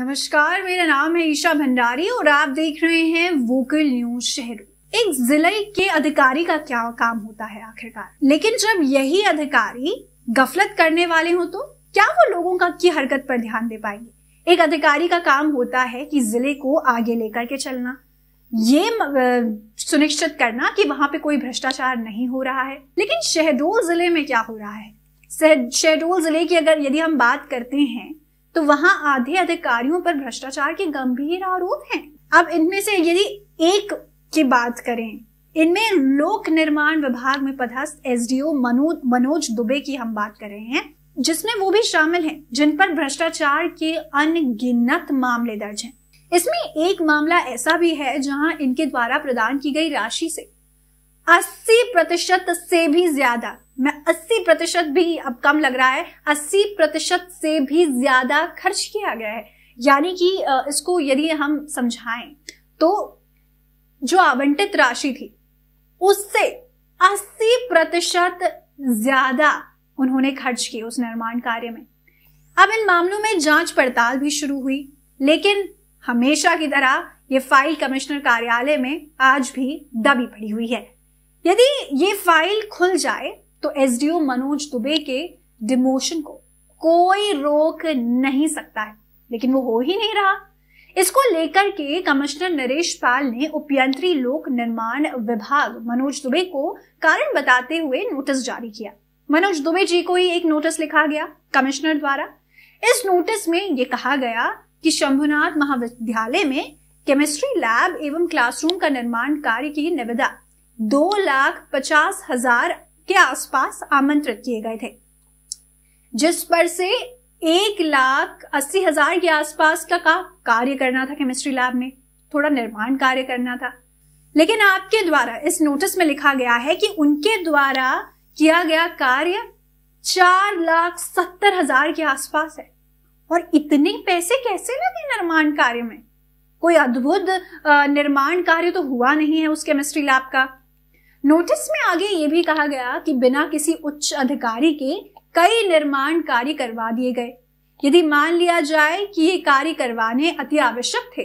नमस्कार मेरा नाम है ईशा भंडारी और आप देख रहे हैं वोकल न्यूज शहर एक जिले के अधिकारी का क्या काम होता है आखिरकार लेकिन जब यही अधिकारी गफलत करने वाले हो तो क्या वो लोगों का की हरकत पर ध्यान दे पाएंगे एक अधिकारी का काम होता है कि जिले को आगे लेकर के चलना ये सुनिश्चित करना कि वहां पे कोई भ्रष्टाचार नहीं हो रहा है लेकिन शहडोल जिले में क्या हो रहा है शहडोल जिले की अगर यदि हम बात करते हैं तो वहां आधे अधिकारियों पर भ्रष्टाचार के गंभीर आरोप हैं अब इनमें से यदि एक की बात करें इनमें लोक निर्माण विभाग में पदस्थ एस मनोज मनोज दुबे की हम बात कर रहे हैं जिसमें वो भी शामिल हैं जिन पर भ्रष्टाचार के अनगिनत मामले दर्ज हैं इसमें एक मामला ऐसा भी है जहां इनके द्वारा प्रदान की गई राशि से 80 प्रतिशत से भी ज्यादा मैं 80 प्रतिशत भी अब कम लग रहा है 80 प्रतिशत से भी ज्यादा खर्च किया गया है यानी कि इसको यदि हम समझाएं तो जो आवंटित राशि थी उससे 80 प्रतिशत ज्यादा उन्होंने खर्च किए उस निर्माण कार्य में अब इन मामलों में जांच पड़ताल भी शुरू हुई लेकिन हमेशा की तरह ये फाइल कमिश्नर कार्यालय में आज भी दबी पड़ी हुई है यदि ये फाइल खुल जाए तो एसडीओ मनोज दुबे के डिमोशन को कोई रोक नहीं सकता है लेकिन वो हो ही नहीं रहा इसको लेकर के कमिश्नर नरेश पाल ने उपयंत्री लोक निर्माण विभाग मनोज दुबे को कारण बताते हुए नोटिस जारी किया मनोज दुबे जी को ही एक नोटिस लिखा गया कमिश्नर द्वारा इस नोटिस में ये कहा गया कि शंभुनाथ महाविद्यालय में केमिस्ट्री लैब एवं क्लासरूम का निर्माण कार्य की निविदा दो लाख पचास हजार के आसपास आमंत्रित किए गए थे जिस पर से एक लाख अस्सी हजार के आसपास का, का कार्य करना था केमिस्ट्री लैब में थोड़ा निर्माण कार्य करना था लेकिन आपके द्वारा इस नोटिस में लिखा गया है कि उनके द्वारा किया गया कार्य चार लाख सत्तर हजार के आसपास है और इतने पैसे कैसे लगे निर्माण कार्य में कोई अद्भुत निर्माण कार्य तो हुआ नहीं है उस केमिस्ट्री लैब का नोटिस में आगे ये भी कहा गया कि बिना किसी उच्च अधिकारी के कई निर्माण कार्य करवा दिए गए यदि मान लिया जाए कि ये कार्य करवाने अति आवश्यक थे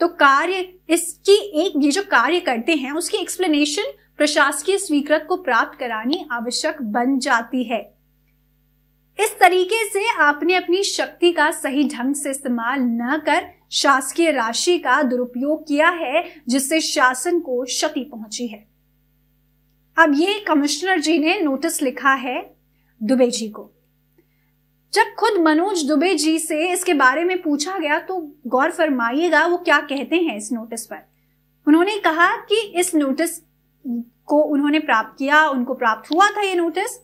तो कार्य इसकी एक ये जो कार्य करते हैं उसकी एक्सप्लेनेशन प्रशासकीय स्वीकृत को प्राप्त करानी आवश्यक बन जाती है इस तरीके से आपने अपनी शक्ति का सही ढंग से इस्तेमाल न कर शासकीय राशि का दुरुपयोग किया है जिससे शासन को क्षति पहुंची है अब ये कमिश्नर जी ने नोटिस लिखा है दुबे जी को जब खुद मनोज दुबे जी से इसके बारे में पूछा गया तो गौर फरमाइएगा वो क्या कहते हैं इस नोटिस पर उन्होंने कहा कि इस नोटिस को उन्होंने प्राप्त किया उनको प्राप्त हुआ था ये नोटिस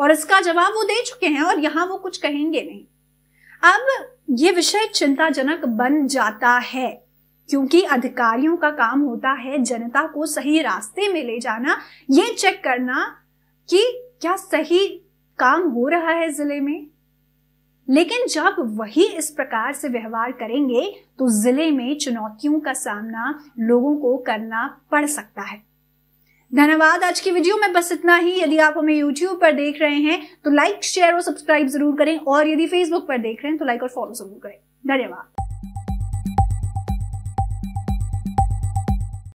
और इसका जवाब वो दे चुके हैं और यहां वो कुछ कहेंगे नहीं अब ये विषय चिंताजनक बन जाता है क्योंकि अधिकारियों का काम होता है जनता को सही रास्ते में ले जाना ये चेक करना कि क्या सही काम हो रहा है जिले में लेकिन जब वही इस प्रकार से व्यवहार करेंगे तो जिले में चुनौतियों का सामना लोगों को करना पड़ सकता है धन्यवाद आज की वीडियो में बस इतना ही यदि आप हमें YouTube पर देख रहे हैं तो लाइक शेयर और सब्सक्राइब जरूर करें और यदि Facebook पर देख रहे हैं तो लाइक और फॉलो जरूर करें धन्यवाद